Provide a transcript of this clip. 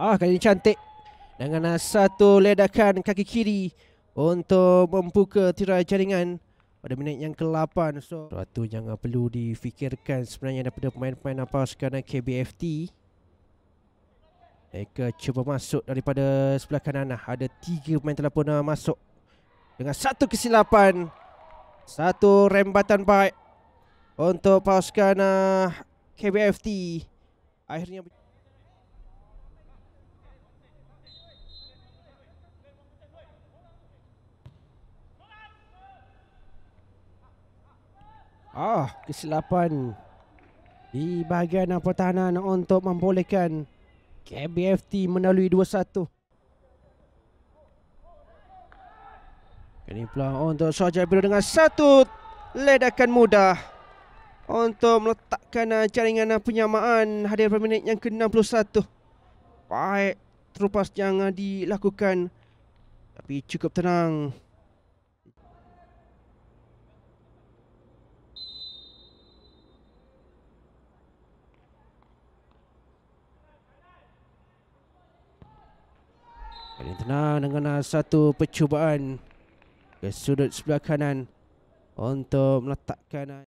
Ah kali ini cantik dengan satu ledakan kaki kiri untuk membuka tirai jaringan pada minit yang ke-8 so satu jangan perlu difikirkan sebenarnya daripada pemain-pemain apa sekarang KBFT mereka cuba masuk daripada sebelah kanan ada tiga pemain telah pun ah, masuk dengan satu kesilapan satu rembatan baik untuk pasukan ah, KBFT akhirnya Ah, kesilapan di bahagian pertahanan untuk membolehkan KBFT melalui 2-1. Ini pula untuk Soja Biru dengan satu ledakan mudah untuk meletakkan eh, jaringan eh, penyamaan hadir pada minit yang ke-61. Baik terupas yang dilakukan tapi cukup tenang Kali tenang dengan ah, satu percubaan ke sudut sebelah kanan untuk meletakkan ah,